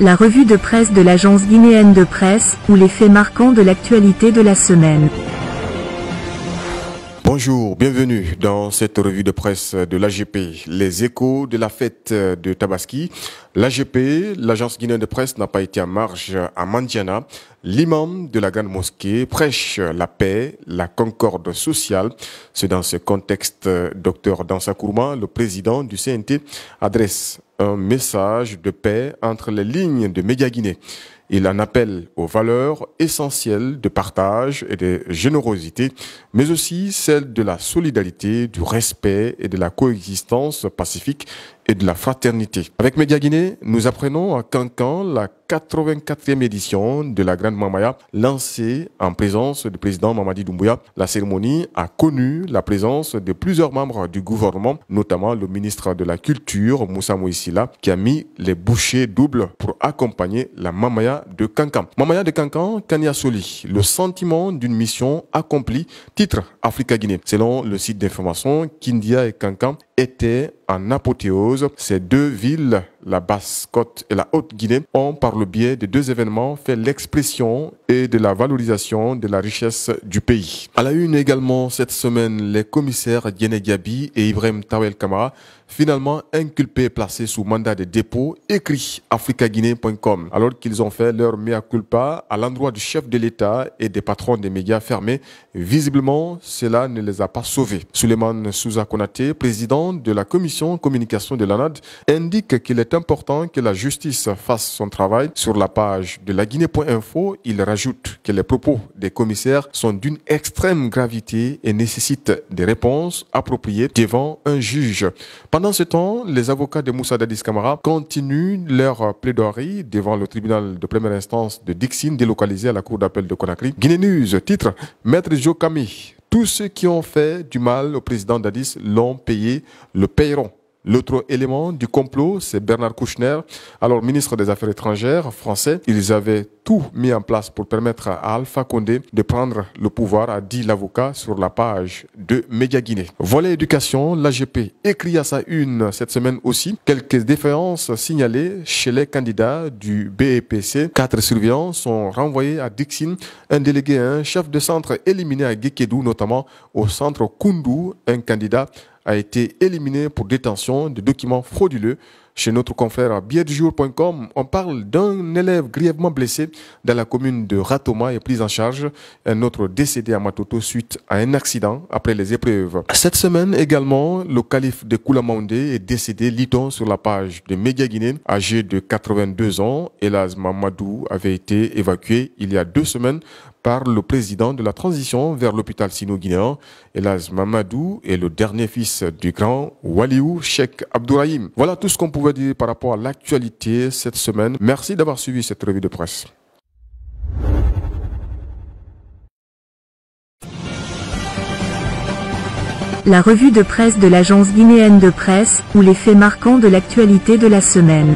la revue de presse de l'agence guinéenne de presse, ou les faits marquants de l'actualité de la semaine. Bonjour, bienvenue dans cette revue de presse de l'AGP, les échos de la fête de Tabaski. L'AGP, l'agence guinéenne de presse, n'a pas été en marge à Mandiana. L'imam de la grande mosquée prêche la paix, la concorde sociale. C'est dans ce contexte, docteur Dansa Kourma, le président du CNT, adresse un message de paix entre les lignes de Média Guinée. Il en appelle aux valeurs essentielles de partage et de générosité, mais aussi celles de la solidarité, du respect et de la coexistence pacifique et de la fraternité. Avec Média Guinée, nous apprenons à Cancan la 84e édition de la Grande Mamaya, lancée en présence du président Mamadi Doumbouya. La cérémonie a connu la présence de plusieurs membres du gouvernement, notamment le ministre de la Culture, Moussa Moïsila, qui a mis les bouchées doubles pour accompagner la Mamaya de Kankan. Mamaya de Kankan, Kanya Soli, le sentiment d'une mission accomplie, titre Africa-Guinée. Selon le site d'information, Kindia et Cancan étaient en apothéose ces deux villes la Basse-Côte et la Haute-Guinée, ont par le biais de deux événements fait l'expression et de la valorisation de la richesse du pays. À la une également cette semaine, les commissaires Diene Gabi et Ibrahim Tawel Kamara, finalement inculpés et placés sous mandat de dépôt, écrit africaguinée.com, alors qu'ils ont fait leur mea culpa à l'endroit du chef de l'État et des patrons des médias fermés. Visiblement, cela ne les a pas sauvés. Suleiman Souza Konate, président de la commission communication de l'ANAD, indique qu'il est est important que la justice fasse son travail. Sur la page de la Guinée.info, il rajoute que les propos des commissaires sont d'une extrême gravité et nécessitent des réponses appropriées devant un juge. Pendant ce temps, les avocats de Moussa Dadis Camara continuent leur plaidoirie devant le tribunal de première instance de Dixine délocalisé à la cour d'appel de Conakry. Guinée News, titre Maître Jokami. Tous ceux qui ont fait du mal au président Dadis l'ont payé le paieront. L'autre élément du complot, c'est Bernard Kouchner, alors ministre des Affaires étrangères français. Ils avaient tout mis en place pour permettre à Alpha Condé de prendre le pouvoir, a dit l'avocat sur la page de Média Guinée. Volet éducation, l'AGP écrit à sa une cette semaine aussi quelques différences signalées chez les candidats du BEPC. Quatre surveillants sont renvoyés à Dixine, un délégué, un chef de centre éliminé à Gekedou, notamment au centre Koundou, un candidat a été éliminé pour détention de documents frauduleux. Chez notre confrère à biadjour.com, on parle d'un élève grièvement blessé dans la commune de Ratoma et pris en charge. Un autre décédé à Matoto suite à un accident après les épreuves. Cette semaine également, le calife de Koulamoundé est décédé, Liton sur la page de Média Guinée. Âgé de 82 ans, Hélas, Mamadou avait été évacué il y a deux semaines par le président de la transition vers l'hôpital sino-guinéen, Elas Mamadou, et le dernier fils du grand Waliou Sheikh Abdourahim. Voilà tout ce qu'on pouvait dire par rapport à l'actualité cette semaine. Merci d'avoir suivi cette revue de presse. La revue de presse de l'agence guinéenne de presse, ou les faits marquants de l'actualité de la semaine.